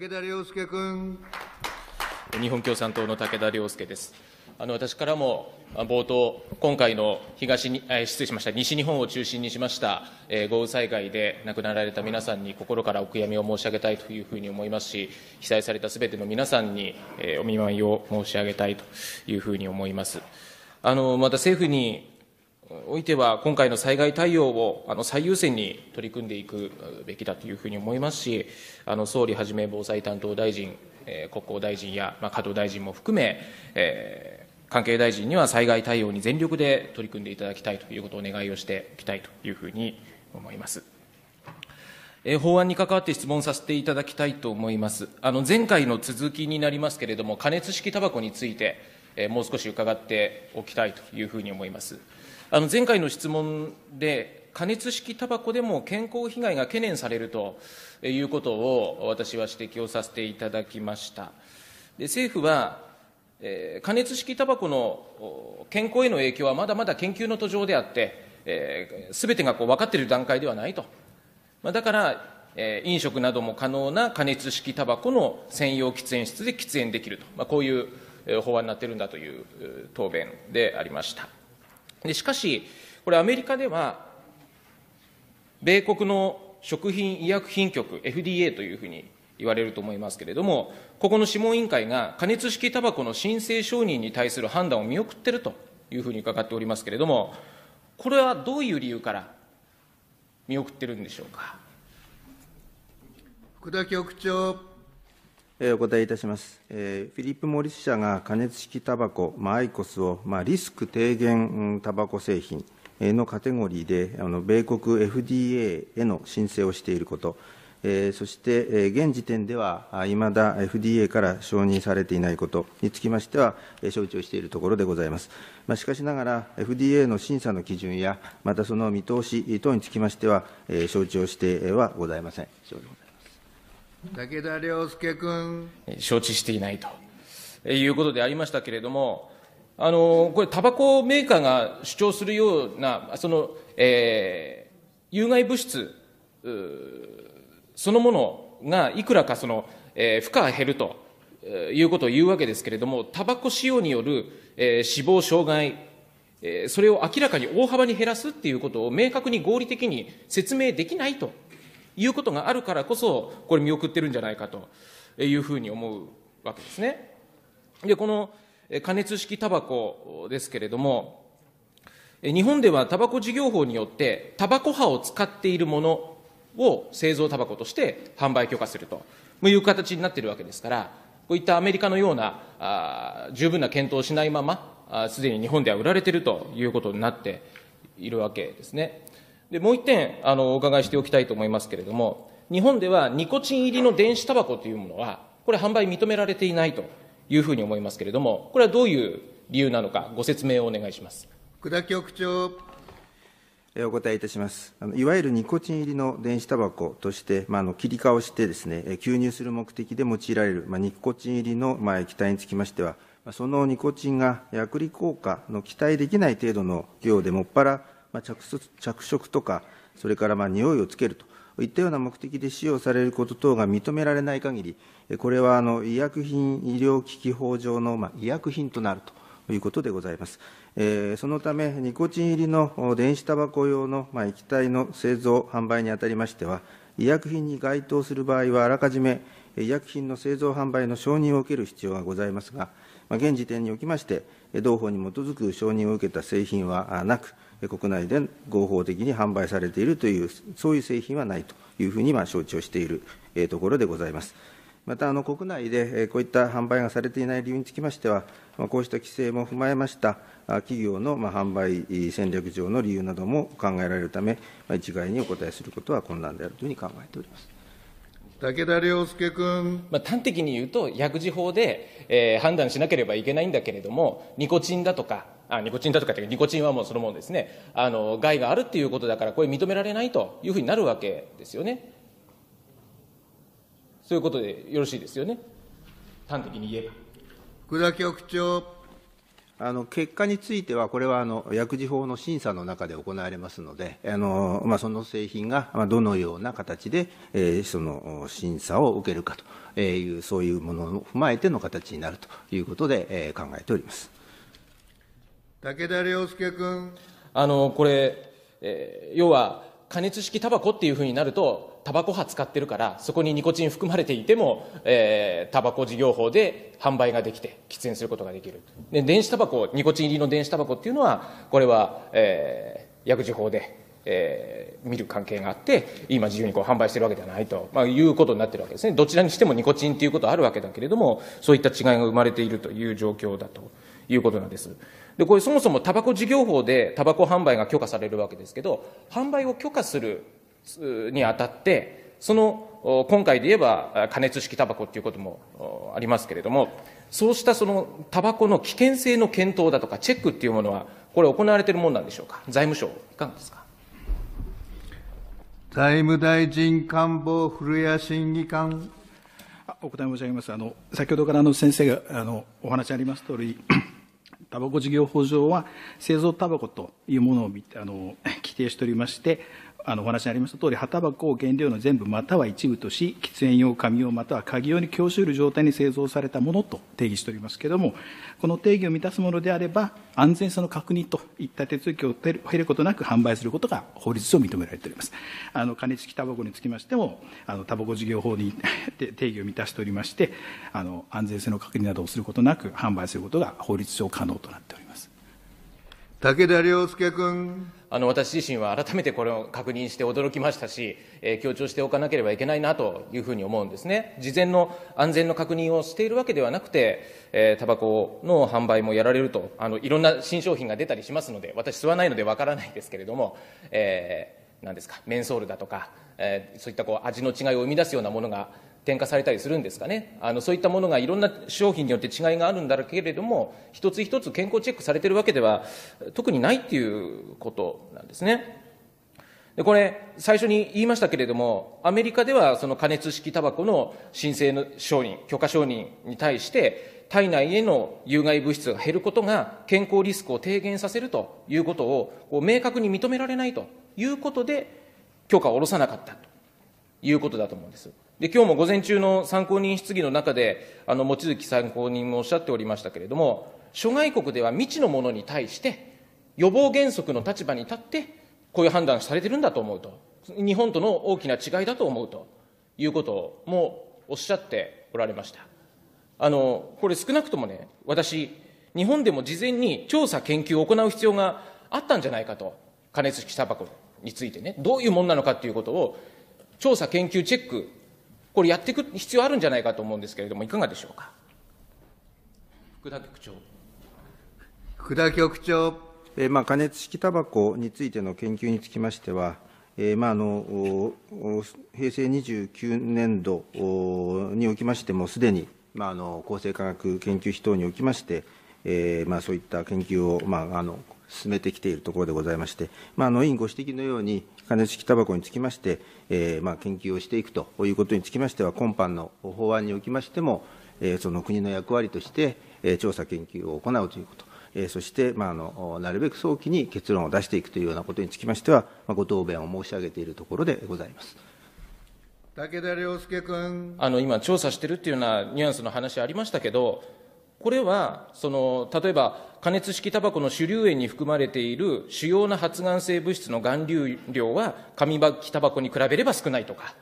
武田良介君。日本共産党の武田良介です。あの私からも冒頭、今回の東に、え失礼しました、西日本を中心にしました、え豪雨災害で亡くなられた皆さんに心からお悔やみを申し上げたいというふうに思いますし、被災されたすべての皆さんに、えお見舞いを申し上げたいというふうに思います。あのまた政府においては、今回の災害対応をあの最優先に取り組んでいくべきだというふうに思いますし、あの総理はじめ防災担当大臣、えー、国交大臣や、まあ、加藤大臣も含め、えー、関係大臣には災害対応に全力で取り組んでいただきたいということをお願いをしていきたいというふうに思います。え法案に関わって質問させていただきたいと思います。あの前回の続きになりますけれども、加熱式タバコについて、えもう少し伺っておきたいというふうに思います。あの前回の質問で、加熱式タバコでも健康被害が懸念されるということを私は指摘をさせていただきました。で政府は、えー、加熱式タバコの健康への影響はまだまだ研究の途上であって、えー、全てがこう分かっている段階ではないと。まあ、だから、えー、飲食なども可能な加熱式タバコの専用喫煙室で喫煙できると、まあ、こういう法案になっているんだという答弁でありました。でしかし、これ、アメリカでは、米国の食品医薬品局、FDA というふうに言われると思いますけれども、ここの諮問委員会が加熱式タバコの申請承認に対する判断を見送っているというふうに伺っておりますけれども、これはどういう理由から見送ってるんでしょうか。福田局長お答えいたします。フィリップ・モリス社が加熱式タバコ、アイコスをリスク低減タバコ製品のカテゴリーで、米国 FDA への申請をしていること、そして現時点では、いまだ FDA から承認されていないことにつきましては、承知をしているところでございます。まあ、しかしながら、FDA の審査の基準や、またその見通し等につきましては、承知をしてはございません。武田良介君。承知していないということでありましたけれども、あのこれ、タバコメーカーが主張するような、その、えー、有害物質そのものがいくらかその、えー、負荷が減るということを言うわけですけれども、タバコ使用による、えー、死亡、障害、それを明らかに大幅に減らすっていうことを明確に合理的に説明できないということがあるからこそ、これ見送ってるんじゃないかというふうに思うわけですね。で、この加熱式タバコですけれども、日本ではタバコ事業法によって、タバコ葉を使っているものを製造タバコとして販売許可するという形になっているわけですから、こういったアメリカのようなあ十分な検討をしないまま、すでに日本では売られているということになっているわけですね。で、もう一点、あの、お伺いしておきたいと思いますけれども、日本ではニコチン入りの電子タバコというものは、これ販売認められていないというふうに思いますけれども、これはどういう理由なのか、ご説明をお願いします。久田局長。お答えいたしますあのいわゆるニコチン入りの電子タバコとして、まあ、あの切り替えをしてです、ね、吸入する目的で用いられる、まあ、ニコチン入りの、まあ、液体につきましては、そのニコチンが薬理効果の期待できない程度の量でもっぱらまあ、着着色とか、それからまあ匂いをつけるといったような目的で使用されること等が認められない限り、これはあの医薬品医療機器法上のまあ医薬品となると。いうことでございます、えー、そのため、ニコチン入りの電子タバコ用の、まあ、液体の製造・販売にあたりましては、医薬品に該当する場合は、あらかじめ医薬品の製造・販売の承認を受ける必要がございますが、まあ、現時点におきまして、同法に基づく承認を受けた製品はなく、国内で合法的に販売されているという、そういう製品はないというふうに承知をしているところでございます。またあの国内でこういった販売がされていない理由につきましては、こうした規制も踏まえました、企業の販売戦略上の理由なども考えられるため、一概にお答えすることは困難であるというふうに考えております。武田良介君、まあ、端的に言うと、薬事法で、えー、判断しなければいけないんだけれども、ニコチンだとか、あニコチンだとかっニコチンはもうそのものですねあの害があるっていうことだからこれ認められないというふうになるわけですよねそういうことでよろしいですよね端的に言えば福田局長あの結果については、これはあの薬事法の審査の中で行われますので、あのまあ、その製品がどのような形で、えー、その審査を受けるかという、そういうものを踏まえての形になるということで、えー、考えております。武田良介君。あの、これ、えー、要は、加熱式タバコっていうふうになると、タバコ派使ってるから、そこにニコチン含まれていても、えー、タバコ事業法で販売ができて、喫煙することができる。で、電子タバコ、ニコチン入りの電子タバコっていうのは、これは、えー、薬事法で、えー、見る関係があって、今自由にこう販売してるわけではないと、まあ、いうことになってるわけですね。どちらにしてもニコチンっていうことはあるわけだけれども、そういった違いが生まれているという状況だということなんです。でこれそもそもタバコ事業法でタバコ販売が許可されるわけですけど販売を許可するにあたってその今回で言えば加熱式タバコっていうこともありますけれどもそうしたそのタバコの危険性の検討だとかチェックっていうものはこれ行われているものなんでしょうか財務省いかがですか財務大臣官房古谷審議官お答え申し上げますあの先ほどからの先生があのお話あります通りタバコ事業法上は製造タバコというものをあの規定しておりましてあのお話にありました通り、葉タバコを原料の全部または一部とし、喫煙用、紙用、または鍵用に供しる状態に製造されたものと定義しておりますけれども、この定義を満たすものであれば、安全性の確認といった手続きを経ることなく販売することが法律上認められております。あの加熱式タバコにつきましても、あのタバコ事業法に定義を満たしておりまして、あの安全性の確認などをすることなく販売することが法律上可能となっております。武田良介君。あの私自身は改めてこれを確認して驚きましたし、えー、強調しておかなければいけないなというふうに思うんですね事前の安全の確認をしているわけではなくて、えタバコの販売もやられるとあのいろんな新商品が出たりしますので私吸わないのでわからないですけれども、えー、んですかメンソールだとか、えー、そういったこう味の違いを生み出すようなものが添加されたりするんですかねあのそういったものがいろんな商品によって違いがあるんだけれども一つ一つ健康チェックされてるわけでは特にないっていうことなんですね。でこれ最初に言いましたけれどもアメリカではその加熱式タバコの申請の承認許可承認に対して体内への有害物質が減ることが健康リスクを低減させるということを明確に認められないということで許可を下ろさなかったということだと思うんです。で今日も午前中の参考人質疑の中で、あの望月参考人もおっしゃっておりましたけれども、諸外国では未知のものに対して、予防原則の立場に立って、こういう判断されてるんだと思うと、日本との大きな違いだと思うということもおっしゃっておられました。あのこれ、少なくともね、私、日本でも事前に調査、研究を行う必要があったんじゃないかと、加熱式タバコについてね、どういうものなのかということを、調査、研究、チェックこれやっていく必要あるんじゃないかと思うんですけれども、いかがでしょうか。福田局長。福田局長。えまあ、加熱式タバコについての研究につきましては、えまあ、あの平成29年度におきましても、すでに、まあ、あの厚生科学研究費等におきまして、えまあ、そういった研究を、まあ、あの進めてきているところでございまして、まあ、あの委員ご指摘のように、加熱式タバコにつきまして、えー、まあ研究をしていくということにつきましては、今般の法案におきましても、えー、その国の役割として、えー、調査研究を行うということ。えー、そして、まあ、あのなるべく早期に結論を出していくというようなことにつきましては、まあ、ご答弁を申し上げているところでございます。武田良介君あの今、調査してるっていうようなニュアンスの話ありましたけど、これはその例えば加熱式タバコの主流塩に含まれている主要な発がん性物質の含流量は紙巻きタバコに比べれば少ないとか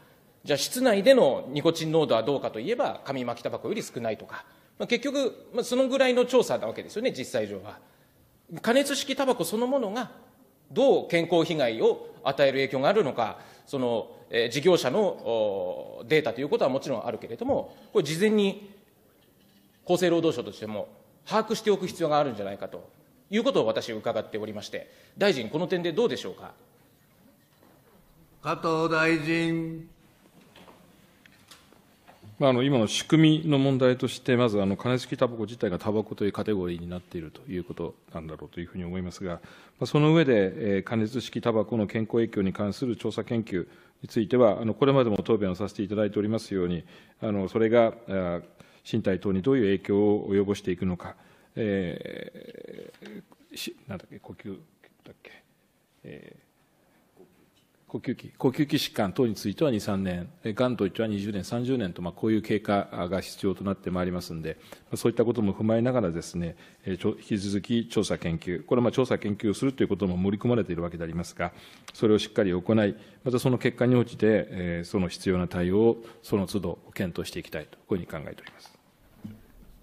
じゃあ室内でのニコチン濃度はどうかといえば紙巻きタバコより少ないとか、まあ、結局、まあ、そのぐらいの調査なわけですよね実際上は。加熱式タバコそのものがどう健康被害を与える影響があるのかその、えー、事業者のデータということはもちろんあるけれどもこれ事前に厚生労働省としても把握しておく必要があるんじゃないかということを私、伺っておりまして、大臣、この点でどうでしょうか。加藤大臣。まあ、あの今の仕組みの問題として、まずあの加熱式タバコ自体がタバコというカテゴリーになっているということなんだろうというふうに思いますが、まあ、その上で、え加熱式タバコの健康影響に関する調査研究については、あのこれまでも答弁をさせていただいておりますように、あのそれが、あ身体等にどういう影響を及ぼしていくのか、えー、しなんだっけ、呼吸だっけ、えー呼吸器、呼吸器疾患等については2、3年、がんといっては20年、30年と、まあ、こういう経過が必要となってまいりますんで、そういったことも踏まえながらですね、引き続き調査研究、これはまあ調査研究をするということも盛り込まれているわけでありますが、それをしっかり行い、またその結果に応じて、その必要な対応をその都度検討していきたいと、こういうふうに考えております。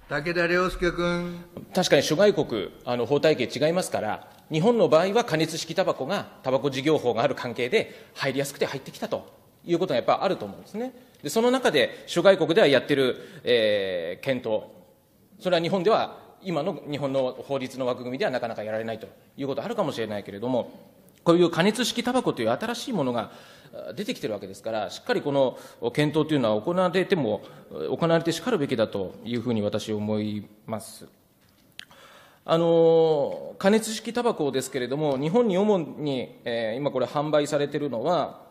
武田良介君確かに諸外国、あの法体系違いますから、日本の場合は加熱式タバコがタバコ事業法がある関係で入りやすくて入ってきたということがやっぱあると思うんですねでその中で諸外国ではやってる、えー、検討それは日本では今の日本の法律の枠組みではなかなかやられないということあるかもしれないけれどもこういう加熱式タバコという新しいものが出てきてるわけですから、しっかりこの検討というのは行われても、行われてしかるべきだというふうに私思います。あの加熱式タバコですけれども、日本に主に、えー、今これ販売されているのは、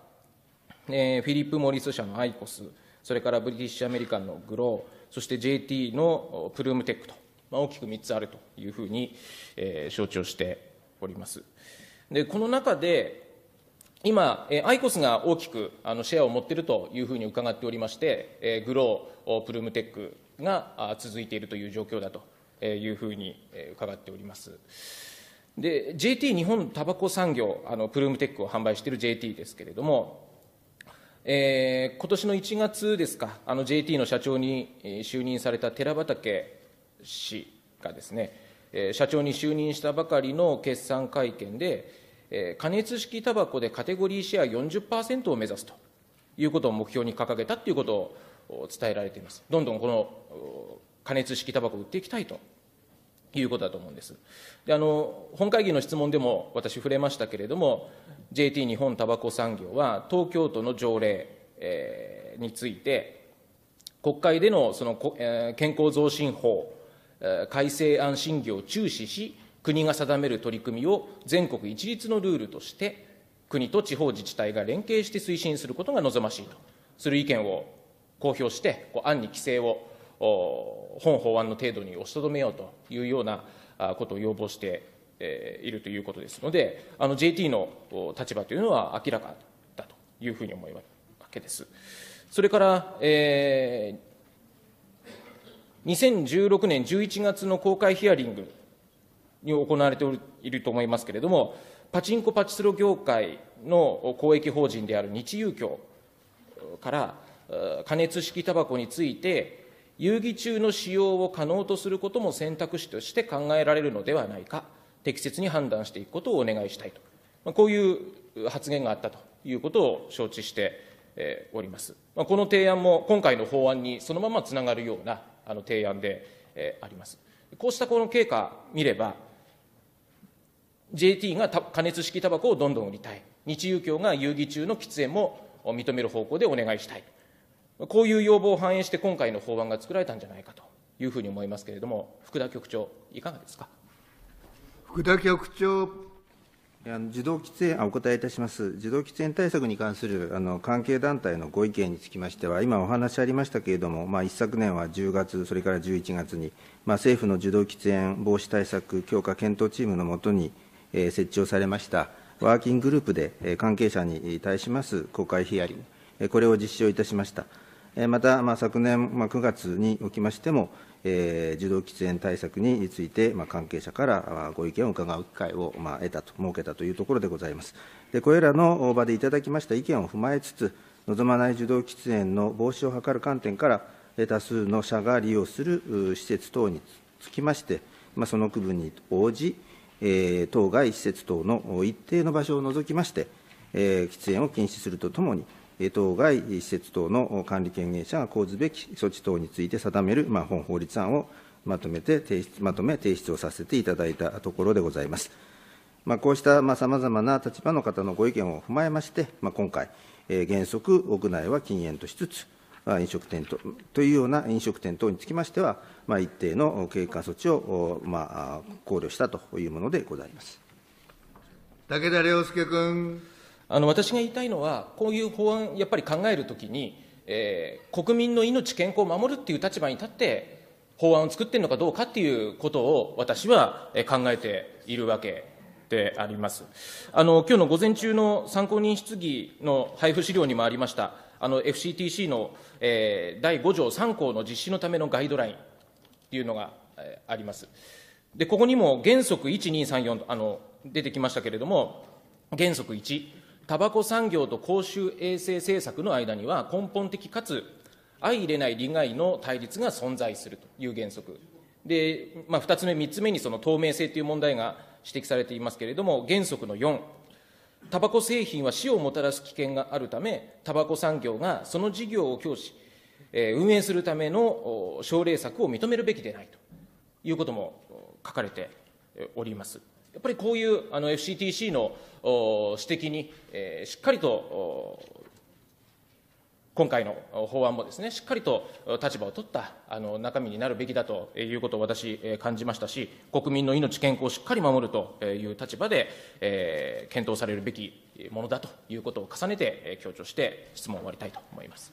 えー、フィリップ・モリス社のアイコス、それからブリティッシュ・アメリカンのグロー、そして JT のプルームテックと、まあ、大きく3つあるというふうに、えー、承知をしております。でこの中で今、えアイコスが大きくあのシェアを持っているというふうに伺っておりまして、えー、グロー、プルームテックが続いているという状況だというふうに伺っております。で、JT 日本タバコ産業、あの、プルームテックを販売している JT ですけれども、えー、今年の1月ですか、あの JT の社長に就任された寺畑氏がですね、社長に就任したばかりの決算会見で、加熱式タバコでカテゴリーシェア40%を目指すということを目標に掲げたということを伝えられています。どんどんこの加熱式タバコを売っていきたいということだと思うんです。であの本会議の質問でも私触れましたけれども JT 日本タバコ産業は東京都の条例、えー、について国会でのその、え健康増進法、え改正案審議を注視し国が定める取り組みを全国一律のルールとして国と地方自治体が連携して推進することが望ましいとする意見を公表してこう案に規制を本法案の程度に押しとどめようというようなことを要望しているということですので、あの JT の立場というのは明らかだというふうに思いわけです。それから、えー、2016年11月の公開ヒアリングに行われていると思いますけれども、パチンコ・パチスロ業界の公益法人である日遊協から、加熱式タバコについて、遊戯中の使用を可能とすることも選択肢として考えられるのではないか、適切に判断していくことをお願いしたいと、まあ、こういう発言があったということを承知しております。まあ、この提案も今回の法案にそのままつながるようなあの提案であります。こうしたこの経過見れば、JT が加熱式タバコをどんどん売りたい、日遊協が遊戯中の喫煙も認める方向でお願いしたい。こういう要望を反映して今回の法案が作られたんじゃないかというふうに思いますけれども、福田局長、いかがですか。福田局長児動喫煙あお答えいたします、自動喫煙対策に関するあの関係団体のご意見につきましては、今お話ありましたけれども、まあ、一昨年は10月、それから11月に、まあ、政府の受動喫煙防止対策強化検討チームのもとに、えー、設置をされました、ワーキンググループで、えー、関係者に対します公開ヒアリング、これを実施をいたしました。また、昨年9月におきましても、受動喫煙対策について、関係者からご意見を伺う機会を得たと、設けたというところでございます。これらの場でいただきました意見を踏まえつつ、望まない受動喫煙の防止を図る観点から、多数の者が利用する施設等につきまして、その区分に応じ、当該施設等の一定の場所を除きまして、喫煙を禁止するとともに、当該施設等の管理権限者が講ずべき措置等について定める、まあ、本法律案をまとめて提出、まとめ提出をさせていただいたところでございます。まあ、こうしたさまざ、まな立場の方のご意見を踏まえまして、まあ、今回、えー、原則、屋内は禁煙としつつ、あ、飲食店とというような飲食店等につきましては、まあ、一定の経過措置を、まあ、考慮したというものでございます武田良介君。あの私が言いたいのは、こういう法案、やっぱり考えるときに、えー、国民の命、健康を守るっていう立場に立って、法案を作っているのかどうかっていうことを私は考えているわけであります。あの今日の午前中の参考人質疑の配布資料にもありました、あの FCTC の、えー、第5条3項の実施のためのガイドラインっていうのが、えー、あります。でここにも原則1、2、3、4あの出てきましたけれども、原則1。タバコ産業と公衆衛生政策の間には根本的かつ相入れない利害の対立が存在するという原則で、まあ、2つ目、3つ目にその透明性という問題が指摘されていますけれども、原則の4、タバコ製品は死をもたらす危険があるため、タバコ産業がその事業を強し、え運営するための奨励策を認めるべきでないということも書かれております。やっぱりこういうあの FCTC の指摘に、えー、しっかりと今回の法案もですね、しっかりと立場を取ったあの中身になるべきだということを私、感じましたし、国民の命、健康をしっかり守るという立場で、えー、検討されるべきものだということを重ねて強調して、質問を終わりたいと思います。